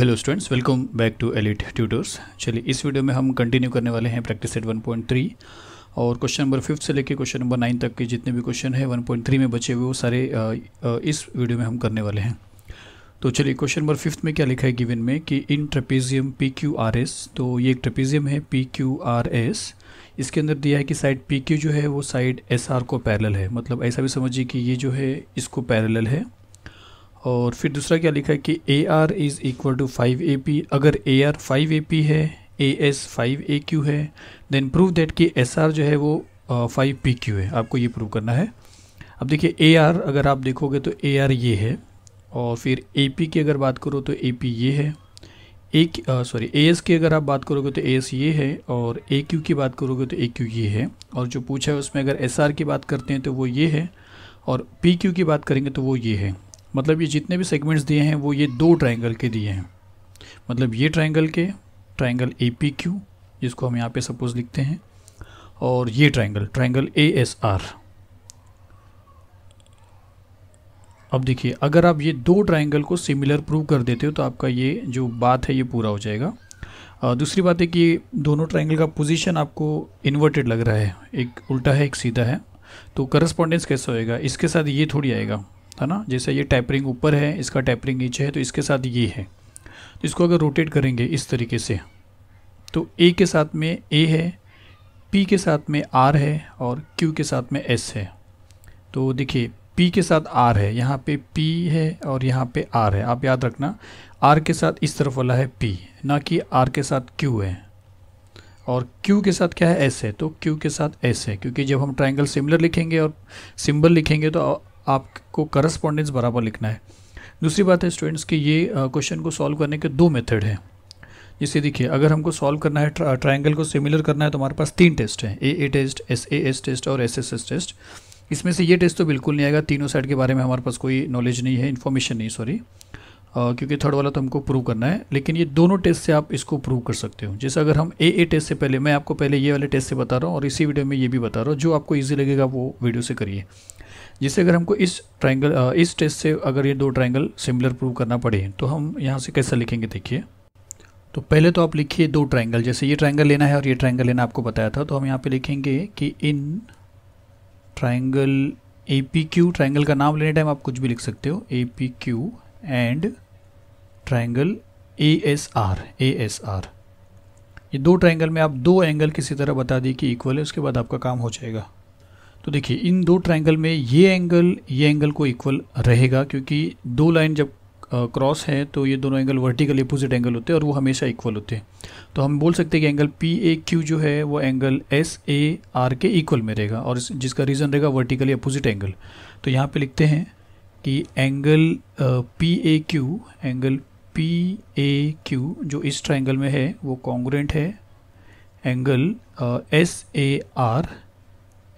hello students welcome back to Elite Tutors चलिए इस video में हम कंटिन्यू करने वाले हैं प्रैक्टिस सेट 1.3 और क्वेश्चन नंबर फिफ्थ से लेकर क्वेश्चन नंबर नाइन तक के जितने भी क्वेश्चन हैं 1.3 में बचे हुए वो सारे इस वीडियो में हम करने वाले हैं तो चलिए क्वेश्चन नंबर फिफ्थ में क्या लिखा है गिविन में कि in trapezium P Q R S तो ये एक ट्रपीजियम है पी क्यू आर एस इसके अंदर दिया है कि साइड पी क्यू जो है वो साइड एस आर को पैरल है मतलब ऐसा भी समझिए कि ये जो है इसको पैरल है और फिर दूसरा क्या लिखा है कि A R is equal to five A P अगर A R five A P है A S five A Q है देन प्रूव दैट कि एस आर जो है वो फाइव पी क्यू है आपको ये प्रूव करना है अब देखिए ए आर अगर आप देखोगे तो ए आर ये है और फिर ए पी की अगर बात करो तो ए पी ये है ए सॉरी ए एस की अगर आप बात करोगे तो ए एस ये है और ए क्यू की बात करोगे तो ए क्यू ये है और जो पूछा है उसमें अगर एस आर की बात करते हैं तो वो ये है और पी क्यू की बात करेंगे तो वो ये है मतलब ये जितने भी सेगमेंट्स दिए हैं वो ये दो ट्राइंगल के दिए हैं मतलब ये ट्राइंगल के ट्राइंगल ए पी क्यू जिसको हम यहाँ पे सपोज लिखते हैं और ये triangle triangle A S R अब देखिए अगर आप ये दो ट्राइंगल को सिमिलर प्रूव कर देते हो तो आपका ये जो बात है ये पूरा हो जाएगा दूसरी बात है कि दोनों ट्राइंगल का पोजीशन आपको इन्वर्टेड लग रहा है एक उल्टा है एक सीधा है तो करस्पॉन्डेंस कैसा होएगा इसके साथ ये थोड़ी आएगा है ना जैसे ये टैपरिंग ऊपर है इसका टैपरिंग नीचे है तो इसके साथ ये है तो इसको अगर रोटेट करेंगे इस तरीके से तो ए के साथ में ए है पी के साथ में आर है और क्यू के साथ में एस है तो देखिए पी के साथ आर है यहाँ पे पी है और यहाँ पे आर है आप याद रखना आर के साथ इस तरफ वाला है पी ना कि आर के साथ क्यू है और Q के साथ क्या है S है तो Q के साथ S है क्योंकि जब हम ट्राइंगल सिमिलर लिखेंगे और सिंबल लिखेंगे तो आपको करस्पॉन्डेंस बराबर लिखना है दूसरी बात है स्टूडेंट्स कि ये क्वेश्चन को सॉल्व करने के दो मेथड हैं जैसे देखिए अगर हमको सॉल्व करना है ट्राइंगल को सिमिलर करना है तो हमारे पास तीन टेस्ट हैं A A test S A S test और एस एस एस टेस्ट इसमें से ये टेस्ट तो बिल्कुल नहीं आएगा तीनों साइड के बारे में हमारे पास कोई नॉलेज नहीं है इन्फॉर्मेशन नहीं सॉरी क्योंकि थर्ड वाला तो हमको प्रूव करना है लेकिन ये दोनों टेस्ट से आप इसको प्रूव कर सकते हो जैसे अगर हम ए ए टेस्ट से पहले मैं आपको पहले ये वाले टेस्ट से बता रहा हूँ और इसी वीडियो में ये भी बता रहा हूँ जो आपको ईजी लगेगा वो वीडियो से करिए जिससे अगर हमको इस ट्राइंगल इस टेस्ट से अगर ये दो ट्राइंगल सिमिलर प्रूव करना पड़े तो हम यहाँ से कैसा लिखेंगे देखिए तो पहले तो आप लिखिए दो ट्राइंगल जैसे ये ट्राइंगल लेना है और ये ट्राइंगल लेना आपको बताया था तो हम यहाँ पे लिखेंगे कि in triangle A P Q triangle का नाम लेने टाइम आप कुछ भी लिख सकते हो A P Q and triangle A S R A S R ये दो ट्राइंगल में आप दो एंगल किसी तरह बता दिए कि इक्वल है उसके बाद आपका काम हो जाएगा तो देखिए इन दो ट्राइंगल में ये एंगल ये एंगल को इक्वल रहेगा क्योंकि दो लाइन जब क्रॉस है तो ये दोनों एंगल वर्टिकली अपोजिट एंगल होते हैं और वो हमेशा इक्वल होते हैं तो हम बोल सकते हैं कि एंगल पी ए क्यू जो है वो एंगल एस ए आर के इक्वल में रहेगा और जिसका रीज़न रहेगा वर्टिकली अपोजिट एंगल तो यहाँ पे लिखते हैं कि angle P A Q angle P A Q जो इस ट्राइंगल में है वो कॉन्ग्रेंट है angle S A R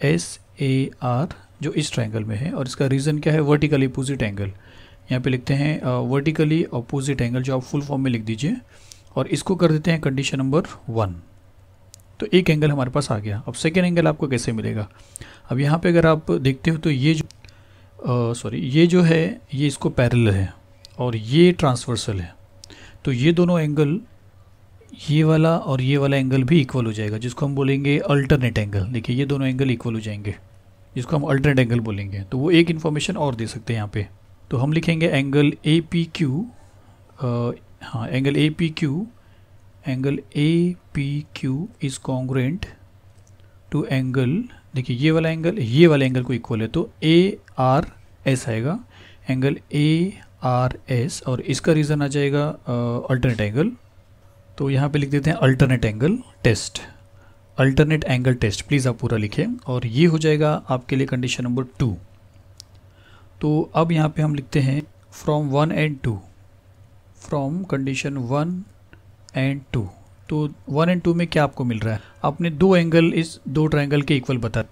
S A R जो इस ट्रायंगल में है और इसका रीज़न क्या है वर्टिकली अपोजिट एंगल यहाँ पे लिखते हैं वर्टिकली अपोजिट एंगल जो आप फुल फॉर्म में लिख दीजिए और इसको कर देते हैं कंडीशन नंबर वन तो एक एंगल हमारे पास आ गया अब सेकेंड एंगल आपको कैसे मिलेगा अब यहाँ पर अगर आप देखते हो तो ये जो सॉरी uh, ये जो है ये इसको पैरल है और ये ट्रांसवर्सल है तो ये दोनों एंगल ये वाला और ये वाला एंगल भी इक्वल हो जाएगा जिसको हम बोलेंगे अल्टरनेट एंगल देखिए ये दोनों एंगल इक्वल हो जाएंगे जिसको हम अल्टरनेट एंगल बोलेंगे तो वो एक इन्फॉर्मेशन और दे सकते हैं यहाँ पे तो हम लिखेंगे एंगल ए पी क्यू हाँ angle A P Q angle A P Q is congruent to angle देखिए ये वाला एंगल ये वाला एंगल को इक्वल है तो ए आर एस आएगा एंगल ए आर एस और इसका रीज़न आ जाएगा अल्टरनेट एंगल तो यहाँ पे लिख देते हैं alternate angle test alternate angle test please आप पूरा लिखें और ये हो जाएगा आपके लिए कंडीशन नंबर टू तो अब यहाँ पे हम लिखते हैं from one and two from condition one and two तो वन एंड टू में क्या आपको मिल रहा है आपने दो एंगल इस दो ट्राइंगल के इक्वल बता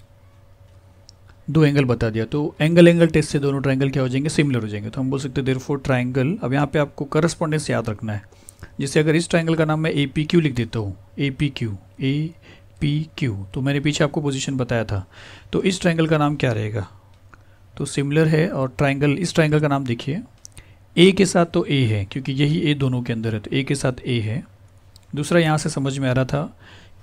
दो एंगल बता दिया तो एंगल एंगल टेस्ट से दोनों ट्राइंगल क्या हो जाएंगे सिमिलर हो जाएंगे तो हम बोल सकते हैं देर फोर ट्राइंगल अब यहाँ पे आपको करस्पॉन्डेंस याद रखना है जैसे अगर इस ट्राइंगल का नाम मैं ए पी क्यू लिख देता हूँ A P Q A P Q तो मैंने पीछे आपको पोजीशन बताया था तो इस ट्राइंगल का नाम क्या रहेगा तो सिमिलर है और ट्राइंगल इस ट्राइंगल का नाम देखिए ए के साथ तो ए है क्योंकि यही ए दोनों के अंदर है तो ए के साथ ए है दूसरा यहाँ से समझ में आ रहा था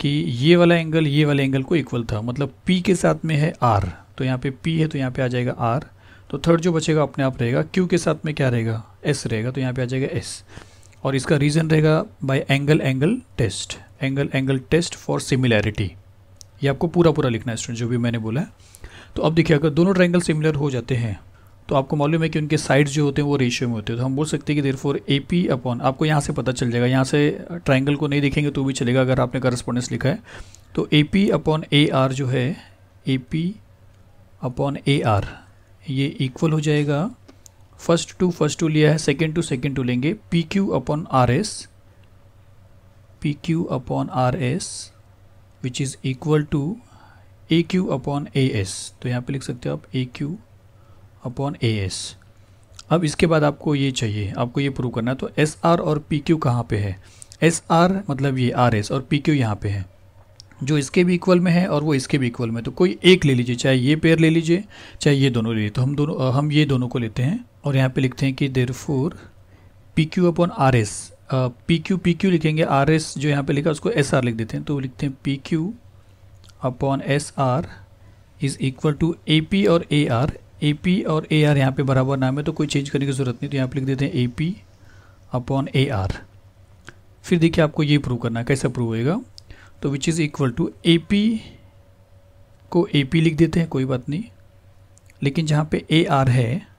कि ये वाला एंगल ये वाले एंगल को इक्वल था मतलब पी के साथ में है आर तो यहाँ पे पी है तो यहाँ पे आ जाएगा आर तो थर्ड जो बचेगा अपने आप रहेगा क्यू के साथ में क्या रहेगा एस रहेगा तो यहाँ पे आ जाएगा एस और इसका रीज़न रहेगा by angle angle test angle angle test for similarity ये आपको पूरा पूरा लिखना है स्टूडेंट जो भी मैंने बोला है तो अब देखिए अगर दोनों ट्राइंगल सिमिलर हो जाते हैं तो आपको मालूम है कि उनके साइड्स जो होते हैं वो रेशियो में होते हैं तो हम बोल सकते हैं कि therefore A P upon आपको यहाँ से पता चल जाएगा यहाँ से ट्राइंगल को नहीं देखेंगे तो भी चलेगा अगर आपने करस्पॉन्डेंस लिखा है तो A P upon A R जो है A P upon A R ये इक्वल हो जाएगा फर्स्ट टू फर्स्ट टू लिया है सेकेंड टू सेकेंड टू लेंगे P Q upon R S PQ upon RS which is equal to AQ upon AS तो यहाँ पे लिख सकते हो आप AQ अपॉन AS अब इसके बाद आपको ये चाहिए आपको ये प्रूव करना है तो एस आर और पी क्यू कहाँ पर है एस आर मतलब ये आर एस और पी क्यू यहाँ पर है जो इसके भी इक्वल में है और वो इसके भी इक्वल में तो कोई एक ले लीजिए चाहे ये पेयर ले लीजिए चाहे ये दोनों ले लीजिए तो हम दोनों हम ये दोनों को लेते हैं और यहाँ पे लिखते हैं कि therefore P Q upon R S P Q P Q लिखेंगे आर एस जो यहाँ पे लिखा उसको एस आर लिख देते हैं तो लिखते हैं P Q upon S R is equal to A P और ए आर ए पी और ए आर यहाँ पे बराबर नाम है तो कोई चेंज करने की ज़रूरत नहीं तो यहाँ पे लिख देते हैं A P upon A R फिर देखिए आपको ये प्रूव करना है कैसा प्रूव होएगा तो which is equal to A P को ए पी लिख देते हैं कोई बात नहीं लेकिन जहाँ पे ए आर है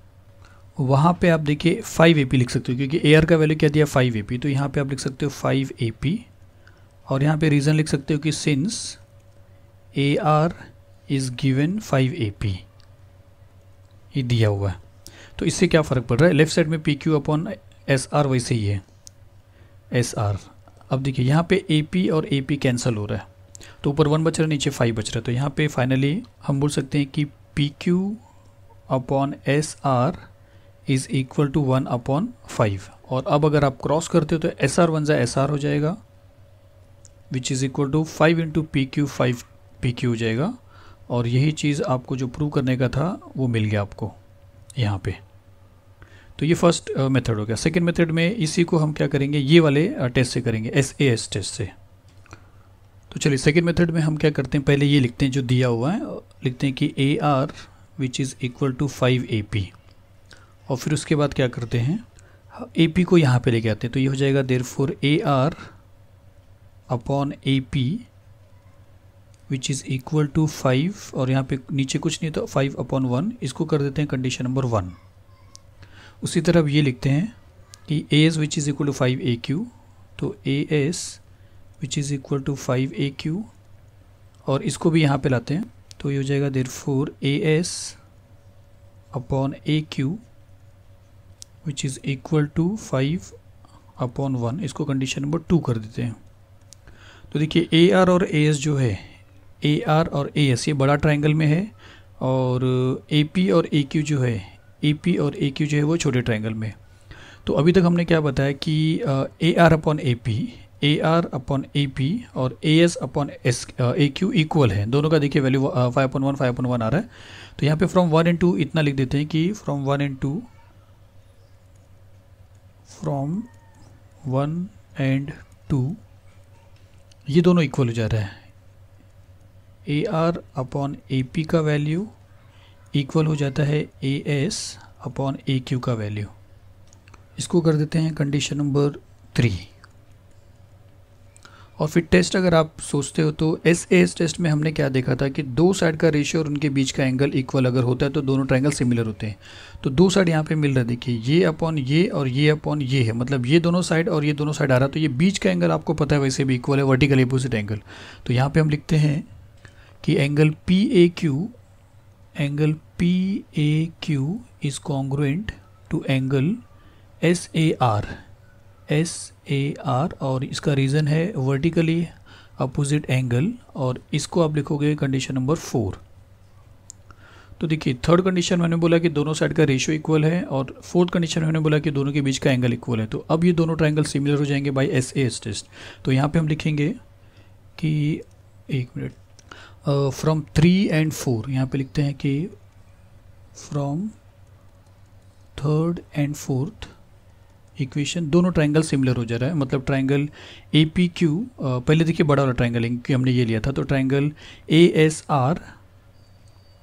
वहाँ पे आप देखिए फाइव ए लिख सकते हो क्योंकि एयर का वैल्यू क्या दिया फाइव ए तो यहाँ पे आप लिख सकते हो फाइव ए और यहाँ पे रीज़न लिख सकते हो कि since A R is given five A P ये दिया हुआ है तो इससे क्या फ़र्क पड़ रहा है लेफ्ट साइड में P Q upon S R वैसे ही है एस आर अब देखिए यहाँ पे ए पी और ए पी कैंसिल हो रहा है तो ऊपर वन बच रहा है नीचे फाइव बच रहा है तो यहाँ पे फाइनली हम बोल सकते हैं कि P Q upon S R is equal to one upon five और अब अगर आप क्रॉस करते हो तो एस आर वन ज़ा एस आर हो जाएगा which is equal to five into P Q five P Q हो जाएगा और यही चीज़ आपको जो प्रूव करने का था वो मिल गया आपको यहाँ पे तो ये फर्स्ट मेथड uh, हो गया सेकेंड मेथड में इसी को हम क्या करेंगे ये वाले टेस्ट uh, से करेंगे एस ए एस टेस्ट से तो चलिए सेकेंड मेथड में हम क्या करते हैं पहले ये लिखते हैं जो दिया हुआ है लिखते हैं कि A R which is equal to five A P और फिर उसके बाद क्या करते हैं ए पी को यहाँ पे लेके आते हैं तो ये हो जाएगा therefore A R upon A P which is equal to five और यहाँ पे नीचे कुछ नहीं तो फाइव अपॉन वन इसको कर देते हैं कंडीशन नंबर वन उसी तरह अब ये लिखते हैं कि A S which is equal to five A Q तो A S which is equal to five A Q और इसको भी यहाँ पे लाते हैं तो ये हो जाएगा therefore A S upon A Q which is equal to five upon one इसको कंडीशन नंबर टू कर देते हैं तो देखिए ए आर और ए एस जो है ए आर और ए एस ये बड़ा ट्राइंगल में है और ए पी और ए क्यू जो है ए पी और ए क्यू जो है वो छोटे ट्राइंगल में है तो अभी तक हमने क्या बताया कि A R upon A P A R upon A P और A S upon S A Q equal है दोनों का देखिए value five upon one five upon one आ रहा है तो यहाँ पे फ्रॉम वन एंड टू इतना लिख देते हैं कि from one and two from one and two ये दोनों इक्वल हो जा रहा है A R upon A P का वैल्यू इक्वल हो जाता है A S upon A Q का वैल्यू इसको कर देते हैं कंडीशन नंबर थ्री और फिर टेस्ट अगर आप सोचते हो तो एस ए एस टेस्ट में हमने क्या देखा था कि दो साइड का रेशियो और उनके बीच का एंगल इक्वल अगर होता है तो दोनों ट्राइंगल सिमिलर होते हैं तो दो साइड यहाँ पे मिल रहा है देखिए ये अपॉन ये और ये अपॉन ये है मतलब ये दोनों साइड और ये दोनों साइड आ रहा है तो ये बीच का एंगल आपको पता है वैसे भी इक्वल है वर्टिकल अपोजिट एंगल तो यहाँ पर हम लिखते हैं कि angle P A Q angle P A Q is congruent to angle S A R S A R और इसका रीज़न है वर्टिकली अपोजिट एंगल और इसको आप लिखोगे कंडीशन नंबर फोर तो देखिए थर्ड कंडीशन मैंने बोला कि दोनों साइड का रेशियो इक्वल है और फोर्थ कंडीशन मैंने बोला कि दोनों के बीच का एंगल इक्वल है तो अब ये दोनों ट्राइंगल सिमिलर हो जाएंगे बाई एस एस टेस्ट तो यहाँ पे हम लिखेंगे कि एक minute from three and four यहाँ पे लिखते हैं कि from third and fourth equation दोनों ट्राइंगल सिमिलर हो जा रहा है मतलब ट्राइंगल ए पी क्यू पहले देखिए बड़ा वाला ट्राइंगल क्योंकि हमने ये लिया था तो triangle A S R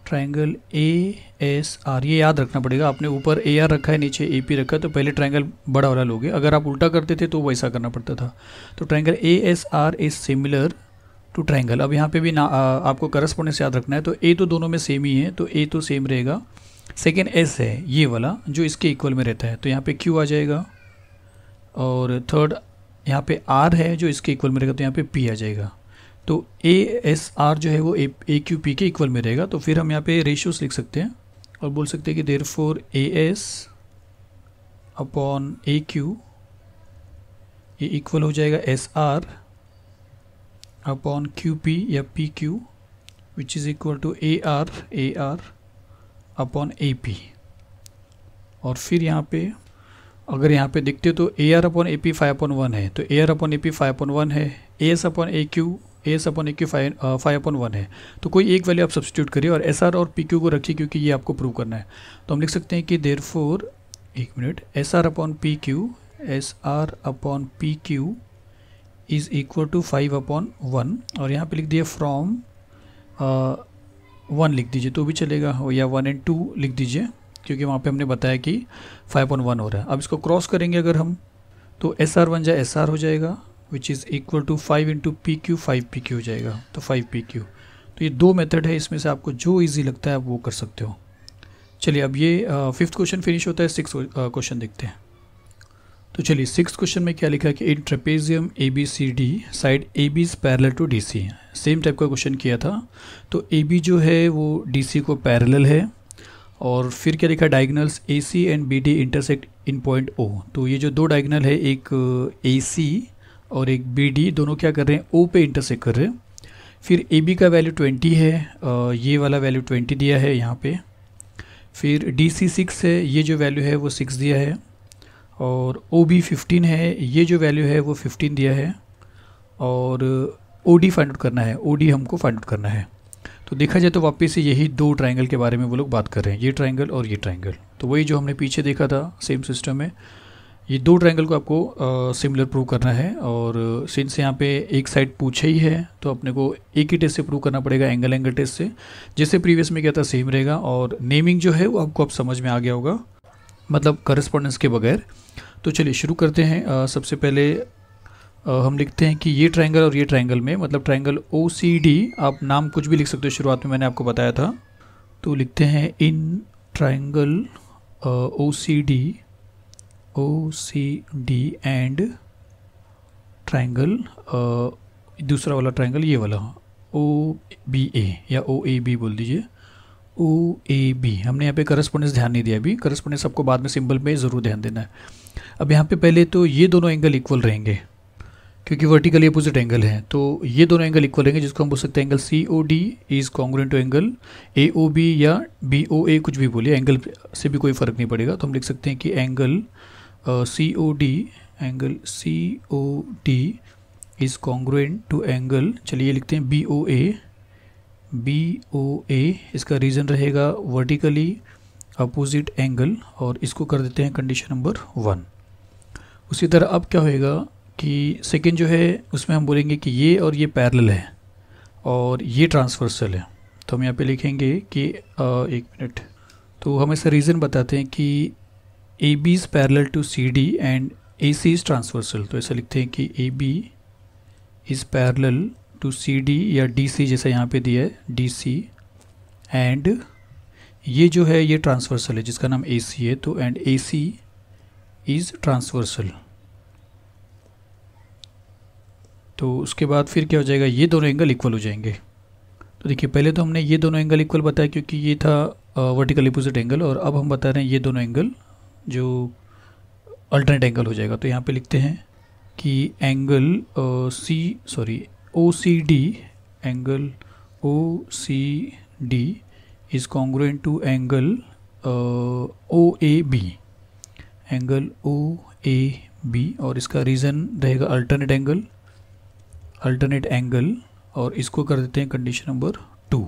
triangle A S R ये याद रखना पड़ेगा आपने ऊपर ए आर रखा है नीचे ए पी रखा है तो पहले ट्राइंगल बड़ा वाला लोगे अगर आप उल्टा करते थे तो वैसा करना पड़ता था तो triangle A S R is similar to triangle अब यहाँ पे भी ना आ, आपको करस्पोंडेंस याद रखना है तो ए तो दोनों में सेम ही है तो ए तो सेम रहेगा सेकेंड एस है ये वाला जो इसके इक्वल में रहता है तो यहाँ पे क्यू आ जाएगा और थर्ड यहाँ पे आर है जो इसके इक्वल में रहेगा तो यहाँ पे पी आ जाएगा तो ए एस आर जो है वो ए ए क्यू पी के इक्वल में रहेगा तो फिर हम यहाँ पे रेशियोस लिख सकते हैं और बोल सकते हैं कि therefore A S upon A Q ये इक्वल हो जाएगा S R upon Q P या P Q which is equal to A R A R upon A P और फिर यहाँ पे अगर यहाँ पे देखते हो तो A R upon A P five upon one है तो A R upon A P five upon one है A S upon A Q A S upon A Q five five upon one है तो कोई एक वैल्यू आप substitute करिए और एस आर और पी क्यू को रखिए क्योंकि ये आपको प्रूव करना है तो हम लिख सकते हैं कि देर फोर एक minute S R upon P Q S R upon P Q is equal to five upon one और यहाँ पे लिख दिए फ्रॉम वन लिख दीजिए तो भी चलेगा या वन एंड टू लिख दीजिए क्योंकि वहाँ पे हमने बताया कि 5.1 हो रहा है अब इसको क्रॉस करेंगे अगर हम तो एस आर बन जाए एस आर हो जाएगा which is equal to five into P Q five P Q हो जाएगा तो फाइव पी क्यू तो ये दो मेथड है इसमें से आपको जो ईजी लगता है आप वो कर सकते हो चलिए अब ये फिफ्थ क्वेश्चन फिनिश होता है सिक्स क्वेश्चन देखते हैं तो चलिए सिक्स क्वेश्चन में क्या लिखा है कि in trapezium A B C D side A B is parallel to D C same type का क्वेश्चन किया था तो ए बी जो है वो डी सी को पैरल है और फिर क्या लिखा diagonals A C and B D intersect in point O तो ये जो दो डायगनल है एक ए uh, सी और एक बी डी दोनों क्या कर रहे हैं ओ पे इंटरसेक्ट कर रहे हैं फिर ए बी का वैल्यू ट्वेंटी है uh, ये वाला वैल्यू ट्वेंटी दिया है यहाँ पे फिर डी सी सिक्स है ये जो वैल्यू है वो सिक्स दिया है और ओ बी फिफ्टीन है ये जो वैल्यू है वो फिफ्टीन दिया है और ओ डी फाइंड आउट करना है ओ डी हमको फाइंड आउट करना है तो देखा जाए तो वापस से यही दो ट्राइंगल के बारे में वो लोग बात कर रहे हैं ये ट्राइंगल और ये ट्राइंगल तो वही जो हमने पीछे देखा था सेम सिस्टम में ये दो ट्राइंगल को आपको सिमिलर प्रूव करना है और सिंस यहाँ पे एक साइड पूछे ही है तो अपने को एक ही टेस्ट से प्रूव करना पड़ेगा एंगल एंगल टेस्ट से जैसे प्रीवियस में क्या था सेम रहेगा और नेमिंग जो है वो आपको अब समझ में आ गया होगा मतलब करस्पॉन्डेंस के बगैर तो चलिए शुरू करते हैं आ, सबसे पहले हम लिखते हैं कि ये ट्राइंगल और ये ट्राइंगल में मतलब ट्राइंगल ओ आप नाम कुछ भी लिख सकते हो शुरुआत में मैंने आपको बताया था तो लिखते हैं in triangle O C D O C D and triangle दूसरा वाला ट्राइंगल ये वाला ओ बी ए या ओ ए बी बोल दीजिए ओ ए बी हमने यहाँ पे करस्पोंडेंस ध्यान नहीं दिया अभी करस्पोंडेंस आपको बाद में सिंबल में ज़रूर ध्यान देना है अब यहाँ पे पहले तो ये दोनों एंगल इक्वल रहेंगे क्योंकि वर्टिकली अपोजिट एंगल हैं तो ये दोनों एंगल इक्वल रहेंगे जिसको हम बोल सकते हैं angle C O D is congruent to angle A O B या बी ओ ए कुछ भी बोलिए एंगल से भी कोई फ़र्क नहीं पड़ेगा तो हम लिख सकते हैं कि angle C O D angle C O D is congruent to angle चलिए लिखते हैं B O A B O ए इसका रीज़न रहेगा वर्टिकली अपोजिट एंगल और इसको कर देते हैं कंडीशन नंबर वन उसी तरह अब क्या होएगा कि सेकेंड जो है उसमें हम बोलेंगे कि ये और ये पैरल है और ये ट्रांसवर्सल है तो हम यहाँ पे लिखेंगे कि आ, एक मिनट तो हम इसका रीज़न बताते हैं कि A B is parallel to C D and A C is transversal तो ऐसा लिखते हैं कि A B is parallel to C D या डी सी जैसा यहाँ पे दिया है डी सी एंड ये जो है ये ट्रांसवर्सल है जिसका नाम ए सी है तो and A C is transversal तो उसके बाद फिर क्या हो जाएगा ये दोनों एंगल इक्वल हो जाएंगे तो देखिए पहले तो हमने ये दोनों एंगल इक्वल बताया क्योंकि ये था वर्टिकल अपोजिट एंगल और अब हम बता रहे हैं ये दोनों एंगल जो अल्टरनेट एंगल हो जाएगा तो यहाँ पे लिखते हैं कि angle C sorry O C D angle O C D is congruent to angle O A B angle O A B और इसका रीज़न रहेगा अल्टरनेट एंगल अल्टरनेट एंगल और इसको कर देते हैं कंडीशन नंबर टू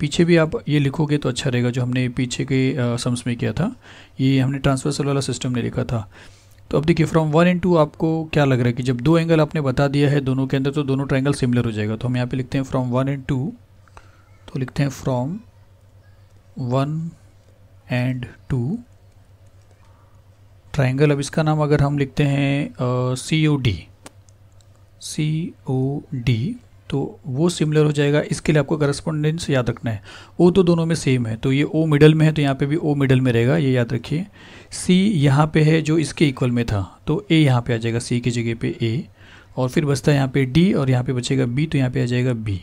पीछे भी आप ये लिखोगे तो अच्छा रहेगा जो हमने पीछे के सम्स में किया था ये हमने ट्रांसफर्सल वाला सिस्टम ने लिखा था तो अब देखिए फ्रॉम वन एंड टू आपको क्या लग रहा है कि जब दो एंगल आपने बता दिया है दोनों के अंदर तो दोनों ट्राइंगल सिमिलर हो जाएगा तो हम यहाँ पे लिखते हैं फ्रॉम वन एंड टू तो लिखते हैं from one and two triangle अब इसका नाम अगर हम लिखते हैं सी O D C O D तो वो सिमिलर हो जाएगा इसके लिए आपको करस्पॉन्डेंस याद रखना है ओ तो दोनों में सेम है तो ये ओ मिडल में है तो यहाँ पे भी ओ मिडल में रहेगा ये याद रखिए सी यहाँ पे है जो इसके इक्वल में था तो ए यहाँ पे आ जाएगा सी की जगह पे ए और फिर बचता है यहाँ पे डी और यहाँ पे बचेगा बी तो यहाँ पे आ जाएगा बी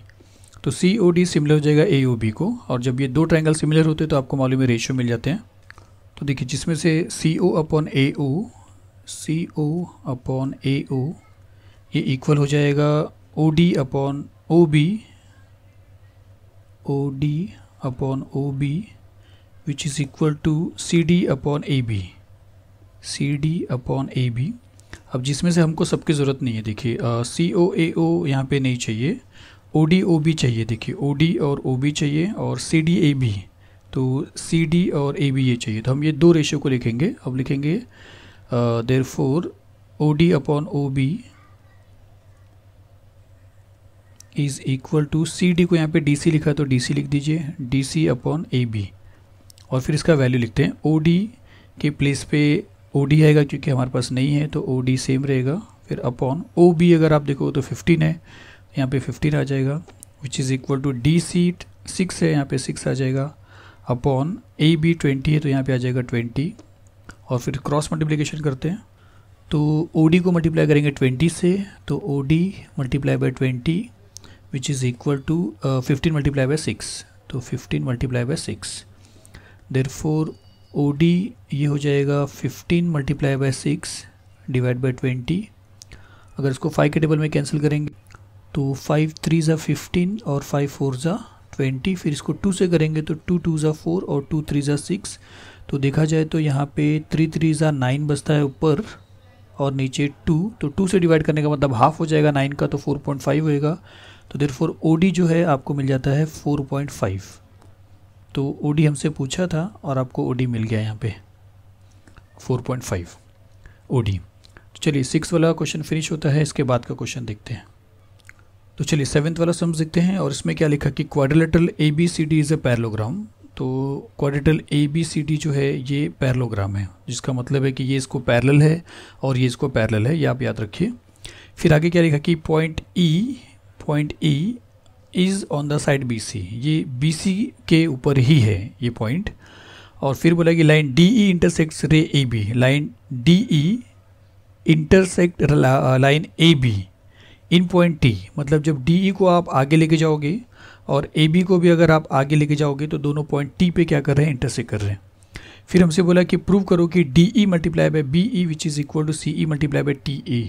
तो सी ओ डी सिमिलर हो जाएगा ए ओ बी को और जब ये दो ट्राइंगल सिमिलर होते हैं तो आपको मालूम है रेशियो मिल जाते हैं तो देखिए जिसमें से सी ओ अपॉन ए ओ सी ओ अपॉन ए ओ ये इक्वल हो जाएगा O D upon O B O D upon O B which is equal to C D upon A B C D upon A B अब जिसमें से हमको सबकी ज़रूरत नहीं है देखिए सी ओ ए ओ यहाँ पर नहीं चाहिए ओ डी ओ बी चाहिए देखिए ओ डी और ओ बी चाहिए और सी डी ए बी तो सी डी और ए बी ये चाहिए तो हम ये दो रेशियो को लिखेंगे अब लिखेंगे therefore O D upon O B is equal to C D को यहाँ पे डी सी लिखा तो डी सी लिख दीजिए D C upon A B और फिर इसका वैल्यू लिखते हैं ओ डी के प्लेस पे ओ डी आएगा क्योंकि हमारे पास नहीं है तो ओ डी सेम रहेगा फिर अपॉन ओ बी अगर आप देखो तो फिफ्टीन है यहाँ पे फिफ्टीन आ जाएगा which is equal to D C six है यहाँ पे सिक्स आ जाएगा अपॉन ए बी ट्वेंटी है तो यहाँ पे आ जाएगा ट्वेंटी और फिर क्रॉस मल्टीप्लीकेशन करते हैं तो ओ डी को मल्टीप्लाई करेंगे ट्वेंटी से तो O D multiply by twenty which is equal to fifteen multiply by six तो fifteen multiply by six therefore O D ये हो जाएगा fifteen multiply by six divide by twenty अगर इसको फाइव के टेबल में कैंसिल करेंगे तो फाइव थ्री ज़ा फिफ्टीन और फाइव फोर ज़ा ट्वेंटी फिर इसको टू से करेंगे तो टू टू ज़ा फोर और टू थ्री ज़ा सिक्स तो देखा जाए तो यहाँ पे थ्री थ्री ज़ा नाइन बचता है ऊपर और नीचे टू तो टू से डिवाइड करने का मतलब हाफ हो जाएगा नाइन का तो फोर पॉइंट फाइव होएगा तो देर फोर ओ जो है आपको मिल जाता है फोर पॉइंट फाइव तो ओ हमसे पूछा था और आपको ओ मिल गया यहाँ पे फोर पॉइंट फाइव ओ तो चलिए सिक्स वाला क्वेश्चन फिनिश होता है इसके बाद का क्वेश्चन देखते हैं तो चलिए सेवन्थ वाला सम्स देखते हैं और इसमें क्या लिखा कि quadrilateral A B C D is a parallelogram तो quadrilateral A B C D जो है ये पैरलोग्राम है जिसका मतलब है कि ये इसको पैरल है और ये इसको पैरल है ये आप याद रखिए फिर आगे क्या लिखा कि point E e point E is on the side B C ये बी सी के ऊपर ही है ये पॉइंट और फिर बोला कि line D E intersect ray A B line D E intersect line A B in point T मतलब जब डी ई e को आप आगे लेके जाओगे और ए बी को भी अगर आप आगे लेके जाओगे तो दोनों पॉइंट टी पे क्या कर रहे हैं इंटरसेक्ट कर रहे हैं फिर हमसे बोला कि प्रूव करो कि D E multiply by B E which is equal to C E multiply by T E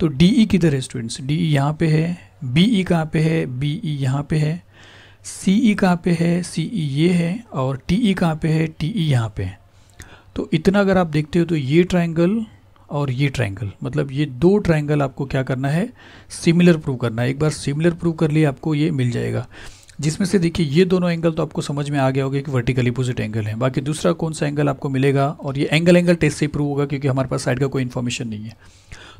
तो डी ई e किधर है स्टूडेंट्स डी ई यहाँ पे है बी ई e कहाँ पे है बी ई e यहाँ पे है सी ई कहाँ पे है सी ई ये है और टी ई कहाँ पे है टी ई यहाँ पे है तो इतना अगर आप देखते हो तो ये ट्राइंगल और ये ट्राइंगल मतलब ये दो ट्राइंगल आपको क्या करना है सिमिलर प्रूव करना है एक बार सिमिलर प्रूव कर लिए आपको ये मिल जाएगा जिसमें से देखिए ये दोनों एंगल तो आपको समझ में आ गया होगा कि वर्टिकली अपोजिट एंगल है बाकी दूसरा कौन सा एंगल आपको मिलेगा और ये एंगल एंगल टेस्ट से प्रूव होगा क्योंकि हमारे पास साइड का कोई इन्फॉर्मेशन नहीं है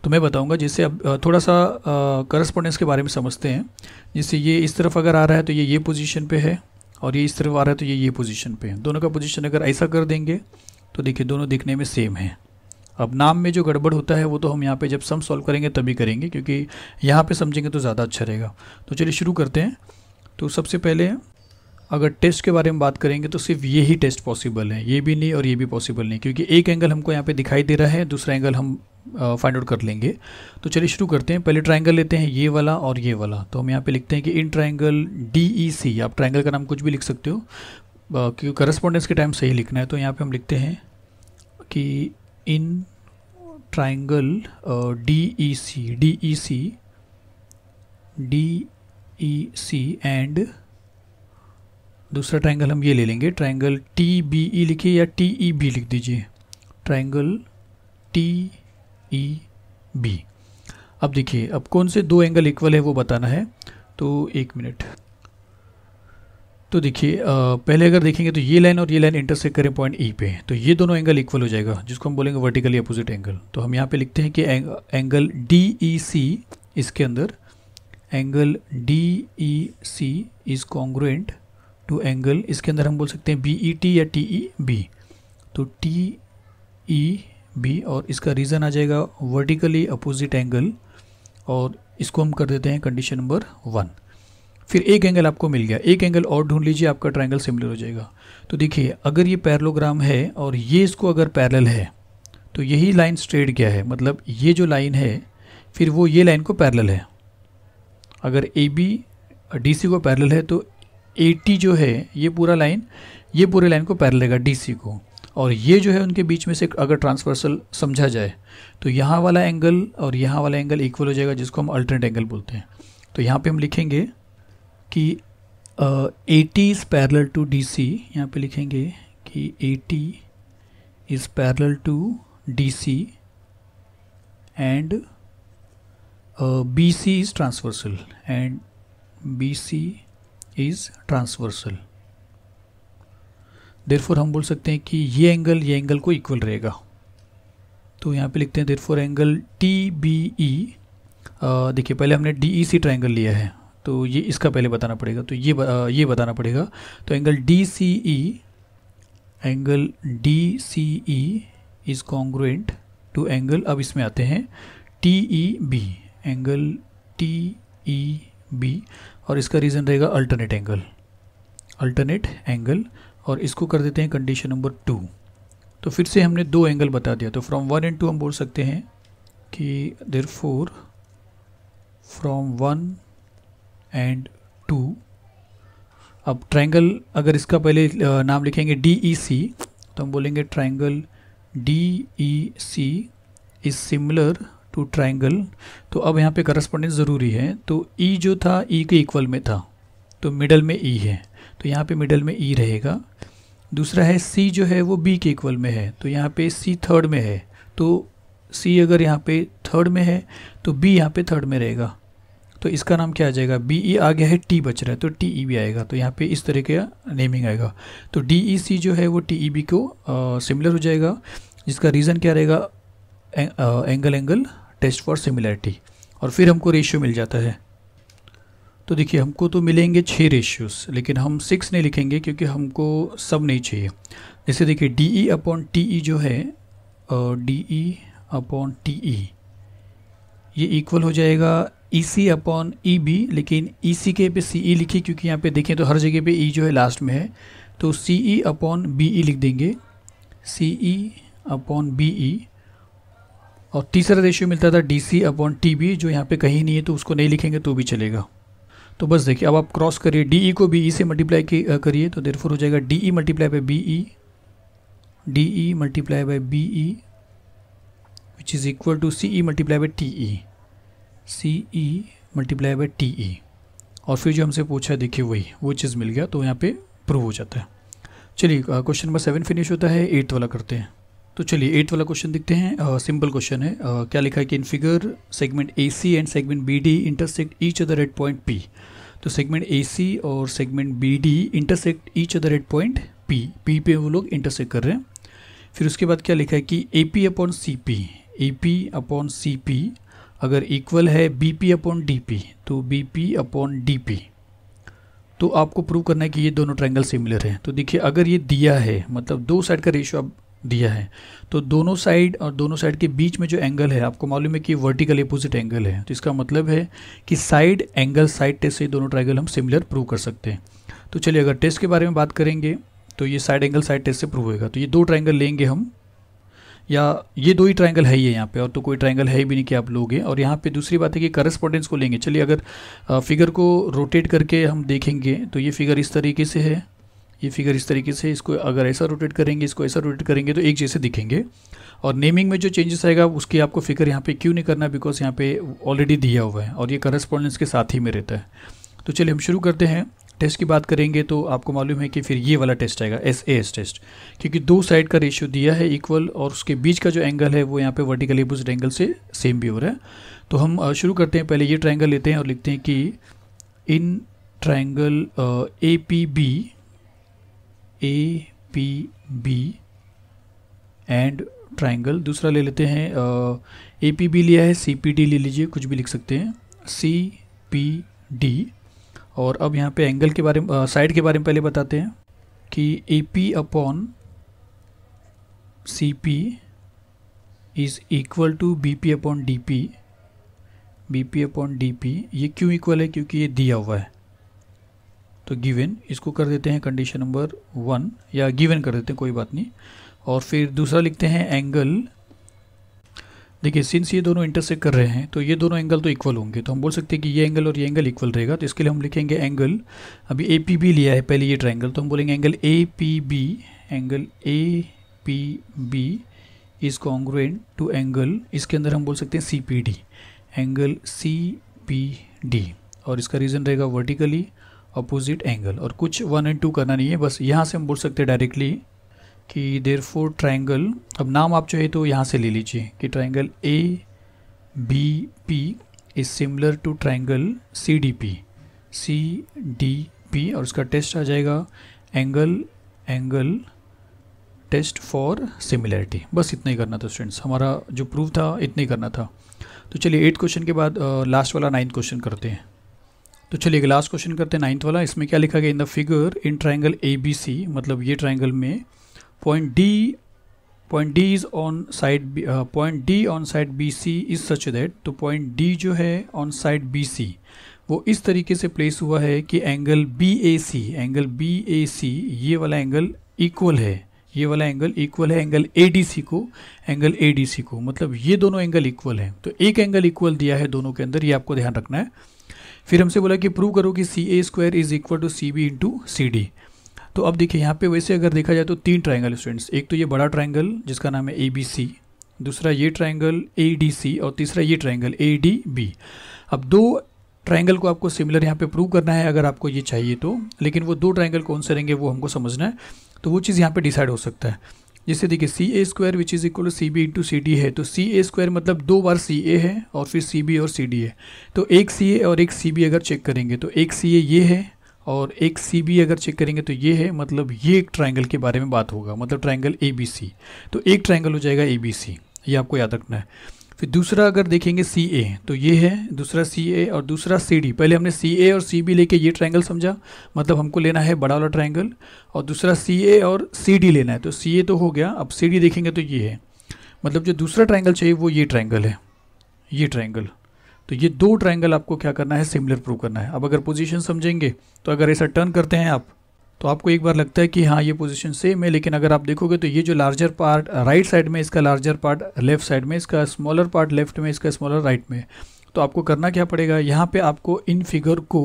तो मैं बताऊंगा जिससे अब थोड़ा सा करस्पोंडेंस के बारे में समझते हैं जिससे ये इस तरफ अगर आ रहा है तो ये ये पोजिशन पर है और ये इस तरफ आ रहा है तो ये ये पोजिशन पर है दोनों का पोजिशन अगर ऐसा कर देंगे तो देखिए दोनों दिखने में सेम है अब नाम में जो गड़बड़ होता है वो तो हम यहाँ पर जब सम सॉल्व करेंगे तभी करेंगे क्योंकि यहाँ पर समझेंगे तो ज़्यादा अच्छा रहेगा तो चलिए शुरू करते हैं तो सबसे पहले अगर टेस्ट के बारे में बात करेंगे तो सिर्फ ये ही टेस्ट पॉसिबल है ये भी नहीं और ये भी पॉसिबल नहीं क्योंकि एक एंगल हमको यहाँ पे दिखाई दे रहा है दूसरा एंगल हम फाइंड आउट कर लेंगे तो चलिए शुरू करते हैं पहले ट्राइंगल लेते हैं ये वाला और ये वाला तो हम यहाँ पे लिखते हैं कि इन ट्राइंगल डी ई सी आप ट्राइंगल का नाम कुछ भी लिख सकते हो क्योंकि करस्पॉन्डेंस के टाइम सही लिखना है तो यहाँ पर हम लिखते हैं कि in triangle D E C D E C D E C and दूसरा ट्राइंगल हम ये ले लेंगे ट्राइंगल टी बी ई लिखिए या टी ई बी लिख दीजिए ट्राइंगल टी ई बी अब देखिए अब कौन से दो एंगल इक्वल है वो बताना है तो एक मिनट तो देखिए पहले अगर देखेंगे तो ये लाइन और ये लाइन इंटरसेक्ट करें पॉइंट ई e पे तो ये दोनों एंगल इक्वल हो जाएगा जिसको हम बोलेंगे वर्टिकली अपोजिट एंगल तो हम यहाँ पे लिखते हैं कि एंगल डी ई सी इसके अंदर angle D E C is congruent to angle इसके अंदर हम बोल सकते हैं बी ई टी या टी ई बी तो टी ई बी और इसका रीज़न आ जाएगा वर्टिकली अपोजिट एंगल और इसको हम कर देते हैं कंडीशन नंबर वन फिर एक एंगल आपको मिल गया एक एंगल और ढूंढ लीजिए आपका ट्राइंगल सिमिलर हो जाएगा तो देखिए अगर ये पैरलोग्राम है और ये इसको अगर पैरल है तो यही लाइन स्ट्रेट गया है मतलब ये जो लाइन है फिर वो ये लाइन को पैरल है अगर ए बी डी सी को पैरल है तो ए टी जो है ये पूरा लाइन ये पूरे लाइन को पैरल लेगा डी सी को और ये जो है उनके बीच में से अगर ट्रांसवर्सल समझा जाए तो यहाँ वाला एंगल और यहाँ वाला एंगल इक्वल हो जाएगा जिसको हम अल्टरनेट एंगल बोलते हैं तो यहाँ पे हम लिखेंगे कि A T is parallel to D C यहाँ पर लिखेंगे कि A T is parallel to D C and Uh, BC is transversal and BC is transversal therefore हम बोल सकते हैं कि ये एंगल ये एंगल को इक्वल रहेगा तो यहाँ पे लिखते हैं therefore angle T B E देखिए पहले हमने डी ई सी ट्राइंगल लिया है तो ये इसका पहले बताना पड़ेगा तो ये आ, uh, ये बताना पड़ेगा तो angle D C E angle D C E is congruent to angle अब इसमें आते हैं T E B angle T E B और इसका रीज़न रहेगा अल्टरनेट एंगल अल्टरनेट एंगल और इसको कर देते हैं कंडीशन नंबर टू तो फिर से हमने दो एंगल बता दिया तो फ्रॉम वन एंड टू हम बोल सकते हैं कि therefore from one and two अब ट्राइंगल अगर इसका पहले नाम लिखेंगे डी ई सी तो हम बोलेंगे triangle D E C is similar to triangle तो अब यहाँ पे करस्पॉन्डेंस ज़रूरी है तो ई e जो था ई e के इक्वल में था तो मिडल में ई e है तो यहाँ पे मिडल में ई e रहेगा दूसरा है सी जो है वो बी के इक्वल में है तो यहाँ पे सी थर्ड में है तो सी अगर यहाँ पे थर्ड में है तो बी यहाँ पे थर्ड में रहेगा तो इसका नाम क्या आ जाएगा बी ई आ गया है टी बच रहा है तो टी ई e भी आएगा तो यहाँ पे इस तरह का नेमिंग आएगा तो डी ई सी जो है वो टी ई बी को सिमिलर हो जाएगा जिसका रीज़न क्या रहेगा angle angle test for similarity और फिर हमको रेशियो मिल जाता है तो देखिए हमको तो मिलेंगे छः रेशियोज़ लेकिन हम सिक्स नहीं लिखेंगे क्योंकि हमको सब नहीं चाहिए जैसे देखिए D E upon T E जो है D E upon T E ये इक्वल हो जाएगा ई सी अपॉन ई बी लेकिन ई e सी के पे सी ई e लिखी क्योंकि यहाँ पे देखें तो हर जगह पे ई e जो है लास्ट में है तो सी ई अपॉन बी ई लिख देंगे सी ई अपॉन बी ई और तीसरा रेशियो मिलता था D C upon T B जो यहाँ पे कहीं नहीं है तो उसको नहीं लिखेंगे तो भी चलेगा तो बस देखिए अब आप क्रॉस करिए डी ई e को बी ई e से मल्टीप्लाई करिए तो फोर हो जाएगा D E multiply by B E D E multiply by B E which is equal to C E multiply by T E C E multiply by T E और फिर जो हमसे पूछा देखिए वही वो चीज़ मिल गया तो यहाँ पे प्रूव हो जाता है चलिए क्वेश्चन नंबर सेवन फिनिश होता है एट्थ वाला करते हैं तो चलिए एट वाला क्वेश्चन देखते हैं सिंपल क्वेश्चन है uh, क्या लिखा है कि in figure segment A C and segment B D intersect each other at point P तो सेगमेंट ए सी और segment B D intersect each other at point P P पे वो लोग इंटरसेक्ट कर रहे हैं फिर उसके बाद क्या लिखा है कि A P upon C P A P upon C P अगर इक्वल है B P upon D P तो B P upon D P तो आपको प्रूव करना है कि ये दोनों ट्रायंगल सिमिलर हैं तो देखिए अगर ये दिया है मतलब दो साइड का रेशियो आप दिया है तो दोनों साइड और दोनों साइड के बीच में जो एंगल है आपको मालूम है कि वर्टिकल अपोजिट एंगल है तो इसका मतलब है कि साइड एंगल साइड टेस्ट से दोनों ट्राइंगल हम सिमिलर प्रूव कर सकते हैं तो चलिए अगर टेस्ट के बारे में बात करेंगे तो ये साइड एंगल साइड टेस्ट से प्रूव होगा तो ये दो ट्राइंगल लेंगे हम या ये दो ही ट्राइंगल है ही है यहाँ पे और तो कोई ट्राइंगल है ही भी नहीं कि आप लोगे और यहाँ पे दूसरी बात है कि करस्पॉन्डेंस को लेंगे चलिए अगर फिगर को रोटेट करके हम देखेंगे तो ये फिगर इस तरीके से है ये फिगर इस तरीके से इसको अगर ऐसा रोटेट करेंगे इसको ऐसा रोटेट करेंगे तो एक जैसे दिखेंगे और नेमिंग में जो चेंजेस आएगा उसकी आपको फिगर यहाँ पे क्यों नहीं करना बिकॉज यहाँ पे ऑलरेडी दिया हुआ है और ये करस्पॉन्डेंस के साथ ही में रहता है तो चलिए हम शुरू करते हैं टेस्ट की बात करेंगे तो आपको मालूम है कि फिर ये वाला टेस्ट आएगा एस ए एस टेस्ट क्योंकि दो साइड का रेशियो दिया है इक्वल और उसके बीच का जो एंगल है वो यहाँ पे वर्टिकली बुज एंगल से सेम भी हो रहा है तो हम शुरू करते हैं पहले ये ट्राइंगल लेते हैं और लिखते हैं कि in triangle A P B A P B and triangle दूसरा ले लेते हैं ए पी बी लिया है सी पी डी ले लीजिए कुछ भी लिख सकते हैं सी पी डी और अब यहाँ पे एंगल के बारे में साइड के बारे में पहले बताते हैं कि A P upon C P is equal to B P upon D P B P upon D P ये क्यों इक्वल है क्योंकि ये दिया हुआ है तो गिवन इसको कर देते हैं कंडीशन नंबर वन या गिवन कर देते हैं कोई बात नहीं और फिर दूसरा लिखते हैं एंगल देखिए सिंस ये दोनों इंटरसेक्ट कर रहे हैं तो ये दोनों एंगल तो इक्वल होंगे तो हम बोल सकते हैं कि ये एंगल और ये एंगल इक्वल रहेगा तो इसके लिए हम लिखेंगे एंगल अभी ए पी बी लिया है पहले ये ट्राइंगल तो हम बोलेंगे angle A P B angle A P B is congruent to angle इसके अंदर हम बोल सकते हैं C P D angle C P D और इसका रीज़न रहेगा वर्टिकली अपोजिट एंगल और कुछ वन एंड टू करना नहीं है बस यहाँ से हम बोल सकते हैं डायरेक्टली कि देर फोर ट्राइंगल अब नाम आप चाहिए तो यहाँ से ले लीजिए कि triangle A B P is similar to triangle C D P C D P और उसका टेस्ट आ जाएगा angle angle test for similarity बस इतना ही करना था स्टूडेंट्स हमारा जो प्रूफ था इतना ही करना था तो चलिए एट क्वेश्चन के बाद लास्ट वाला नाइन्थ क्वेश्चन करते हैं तो चलिए लास्ट क्वेश्चन करते हैं नाइन्थ वाला इसमें क्या लिखा गया in the figure in triangle A B C मतलब ये ट्राइंगल में point D point D is on side point D on side B C is such that तो पॉइंट डी जो है ऑन साइड बी सी वो इस तरीके से प्लेस हुआ है कि angle B A C angle B A C ये वाला एंगल इक्वल है ये वाला एंगल इक्वल है एंगल ए डी सी को एंगल ए डी सी को मतलब ये दोनों एंगल इक्वल हैं तो एक एंगल इक्वल दिया है दोनों के अंदर ये आपको ध्यान रखना है फिर हमसे बोला कि प्रूव करो कि C A square is equal to C B into C D तो अब देखिए यहाँ पे वैसे अगर देखा जाए तो तीन ट्राइंगल स्टूडेंट्स एक तो ये बड़ा ट्राइंगल जिसका नाम है ए बी सी दूसरा ये ट्राइंगल ए डी सी और तीसरा ये ट्राइंगल ए डी बी अब दो ट्राइंगल को आपको सिमिलर यहाँ पे प्रूव करना है अगर आपको ये चाहिए तो लेकिन वो दो ट्राइंगल कौन से रहेंगे वो हमको समझना है तो वो चीज़ यहाँ पे डिसाइड हो सकता है जैसे देखिए C A square which is equal to C B into C D है तो सी ए स्क्वायर मतलब दो बार सी ए है और फिर सी बी और सी डी है तो एक सी ए और एक सी बी अगर चेक करेंगे तो एक सी ए ये है और एक सी बी अगर चेक करेंगे तो ये है मतलब ये एक ट्राइंगल के बारे में बात होगा मतलब ट्राइंगल ए बी सी तो एक ट्राइंगल हो जाएगा ए बी सी ये आपको याद रखना है फिर दूसरा अगर देखेंगे सी ए तो ये है दूसरा सी ए और दूसरा सी डी पहले हमने सी ए और सी बी लेके ये ट्राइंगल समझा मतलब हमको लेना है बड़ा वाला ट्राइंगल और दूसरा सी ए और सी डी लेना है तो सी ए तो हो गया अब सी डी देखेंगे तो ये है मतलब जो दूसरा ट्राइंगल चाहिए वो ये ट्राइंगल है ये ट्राइंगल तो ये दो ट्राइंगल आपको क्या करना है सिमिलर प्रूव करना है अब अगर पोजिशन समझेंगे तो अगर ऐसा टर्न करते हैं आप तो आपको एक बार लगता है कि हाँ ये पोजीशन सेम है लेकिन अगर आप देखोगे तो ये जो लार्जर पार्ट राइट साइड में इसका लार्जर पार्ट लेफ्ट साइड में इसका स्मॉलर पार्ट लेफ्ट में इसका स्मॉलर राइट में तो आपको करना क्या पड़ेगा यहाँ पे आपको इन फिगर को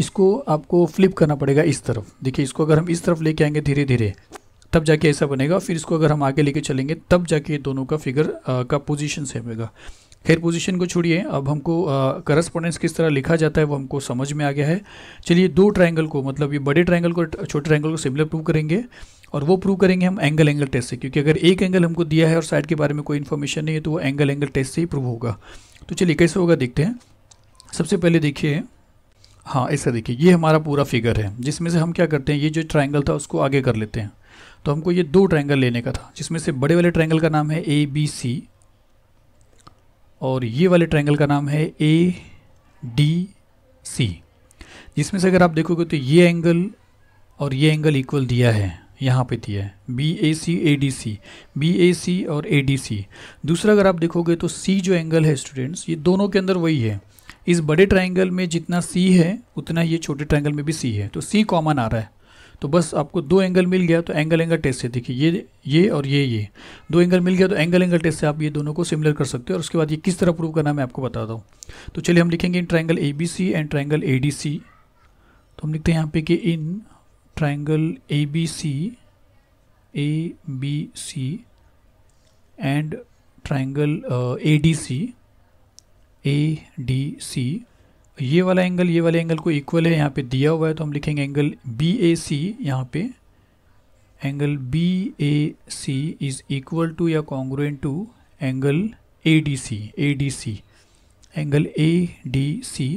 इसको आपको फ्लिप करना पड़ेगा इस तरफ देखिए इसको अगर हम इस तरफ लेके आएंगे धीरे धीरे तब जाके ऐसा बनेगा फिर इसको अगर हम आगे लेके चलेंगे तब जाके दोनों का फिगर आ, का पोजिशन सेम होगा खैर पोजीशन को छोड़िए अब हमको करस्पोंडेंस किस तरह लिखा जाता है वो हमको समझ में आ गया है चलिए दो ट्राइंगल को मतलब ये बड़े ट्राइंगल को छोटे ट्राइंगल को सिमिलर प्रूव करेंगे और वो प्रूव करेंगे हम एंगल एंगल टेस्ट से क्योंकि अगर एक एंगल हमको दिया है और साइड के बारे में कोई इन्फॉर्मेशन नहीं है तो वो एंगल एंगल टेस्ट से ही प्रूव होगा तो चलिए कैसे होगा देखते हैं सबसे पहले देखिए हाँ ऐसा देखिए ये हमारा पूरा फिगर है जिसमें से हम क्या करते हैं ये जो ट्राइंगल था उसको आगे कर लेते हैं तो हमको ये दो ट्राइंगल लेने का था जिसमें से बड़े वाले ट्राइंगल का नाम है ए बी सी और ये वाले ट्रायंगल का नाम है ए डी सी जिसमें से अगर आप देखोगे तो ये एंगल और ये एंगल इक्वल दिया है यहाँ पे दिया है B A C A D C B A C और ए डी सी दूसरा अगर आप देखोगे तो सी जो एंगल है स्टूडेंट्स ये दोनों के अंदर वही है इस बड़े ट्रायंगल में जितना सी है उतना ये छोटे ट्रायंगल में भी सी है तो सी कॉमन आ रहा है तो बस आपको दो एंगल मिल गया तो एंगल एंगल टेस्ट से देखिए ये ये और ये ये दो एंगल मिल गया तो एंगल एंगल टेस्ट से आप ये दोनों को सिमिलर कर सकते हो और उसके बाद ये किस तरह प्रूव करना मैं आपको बताता हूँ तो चलिए हम लिखेंगे in triangle A B C and triangle A D C तो हम लिखते हैं यहाँ पे कि in triangle A B C A B C and triangle A D C A D C ये वाला एंगल ये वाले एंगल को इक्वल है यहाँ पे दिया हुआ है तो हम लिखेंगे एंगल बी ए सी यहाँ पे angle B A C is equal to या congruent to angle A D C A D C angle A D C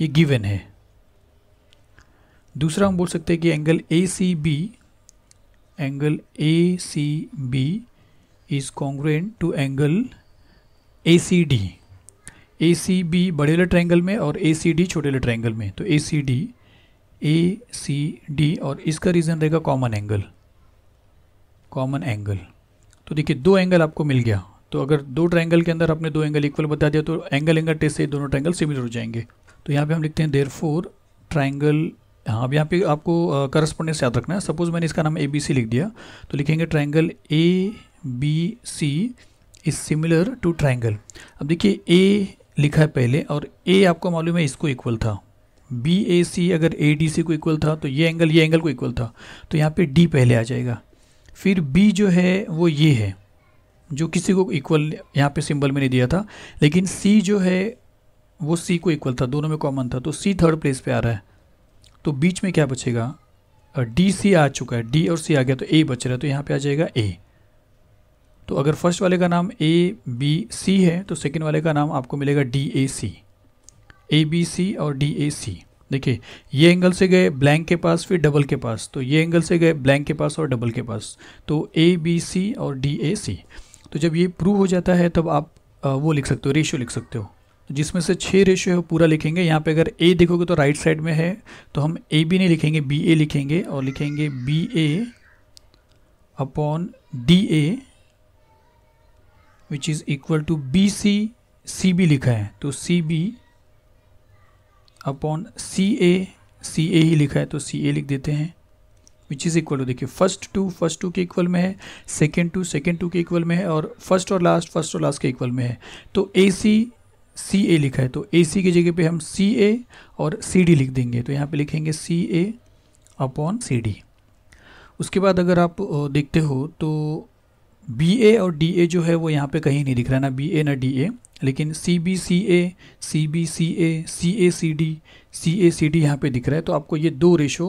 ये गिवन है दूसरा हम बोल सकते हैं कि angle A C B angle A C B is congruent to angle A C D A C B बड़े letter angle में और ए सी डी छोटे लेटर एंगल में तो ए C D A C D और इसका रीज़न रहेगा common angle common angle तो देखिए दो एंगल आपको मिल गया तो अगर दो ट्रायंगल के अंदर आपने दो एंगल इक्वल बता दिया तो एंगल एंगल टेस्ट से दोनों ट्रायंगल सिमिलर हो जाएंगे तो यहाँ पे हम लिखते हैं देर फोर ट्राइंगल हाँ अब यहाँ पे आपको करस्पोंडेंस uh, याद रखना है सपोज़ मैंने इसका नाम ए बी सी लिख दिया तो लिखेंगे triangle A B C is similar to triangle अब देखिए ए लिखा है पहले और ए आपको मालूम है इसको इक्वल था बी ए सी अगर ए डी सी को इक्वल था तो ये एंगल ये एंगल को इक्वल था तो यहाँ पे डी पहले आ जाएगा फिर बी जो है वो ये है जो किसी को इक्वल यहाँ पे सिंबल नहीं दिया था लेकिन सी जो है वो सी को इक्वल था दोनों में कॉमन था तो सी थर्ड प्लेस पे आ रहा है तो बीच में क्या बचेगा डी सी आ चुका है डी और सी आ गया तो ए बच रहा है तो यहाँ पर आ जाएगा ए तो अगर फर्स्ट वाले का नाम ए बी सी है तो सेकेंड वाले का नाम आपको मिलेगा D A C A B सी और डी ए सी देखिए ये एंगल से गए ब्लैंक के पास फिर डबल के पास तो ये एंगल से गए ब्लैंक के पास और डबल के पास तो ए बी सी और डी ए सी तो जब ये प्रूव हो जाता है तब आप वो लिख सकते हो रेशियो लिख सकते हो जिसमें से छः रेशियो है पूरा लिखेंगे यहाँ पे अगर ए देखोगे तो राइट साइड में है तो हम ए बी नहीं लिखेंगे बी ए लिखेंगे और लिखेंगे B A upon D A which is equal to B C C B लिखा है तो C B upon C A C ए ही लिखा है तो सी ए लिख देते हैं विच इज़ इक्वल टू देखिए फर्स्ट टू फर्स्ट टू के इक्वल में है सेकेंड टू सेकेंड टू के इक्वल में है और फर्स्ट और लास्ट फर्स्ट और लास्ट के इक्वल में है तो ए सी सी ए लिखा है तो ए सी की जगह पे हम सी ए और सी डी लिख देंगे तो यहाँ पे लिखेंगे सी ए अपॉन सी डी उसके बाद अगर आप देखते हो तो बी ए और डी ए जो है वो यहाँ पे कहीं नहीं दिख रहा ना बी ए ना डी ए लेकिन C B C A C B C A C A C D C A C D यहाँ पर दिख रहा है तो आपको ये दो रेशो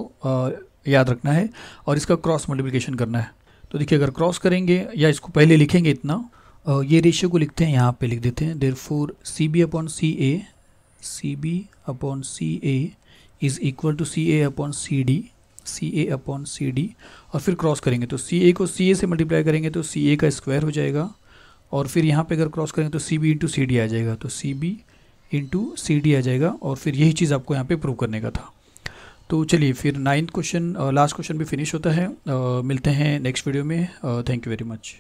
याद रखना है और इसका क्रॉस मल्टीप्लिकेशन करना है तो देखिए अगर क्रॉस करेंगे या इसको पहले लिखेंगे इतना ये रेशियो को लिखते हैं यहाँ पे लिख देते हैं therefore C B upon C A C B upon C A is equal to C A upon C D C A upon C D और फिर क्रॉस करेंगे तो सी ए को सी ए से मल्टीप्लाई करेंगे तो सी ए का स्क्वायर हो जाएगा और फिर यहाँ पे अगर क्रॉस करेंगे तो C B into C D आ जाएगा तो C B into C D आ जाएगा और फिर यही चीज़ आपको यहाँ पे प्रूव करने का था तो चलिए फिर नाइन्थ क्वेश्चन लास्ट क्वेश्चन भी फिनिश होता है आ, uh, मिलते हैं नेक्स्ट वीडियो में थैंक यू वेरी मच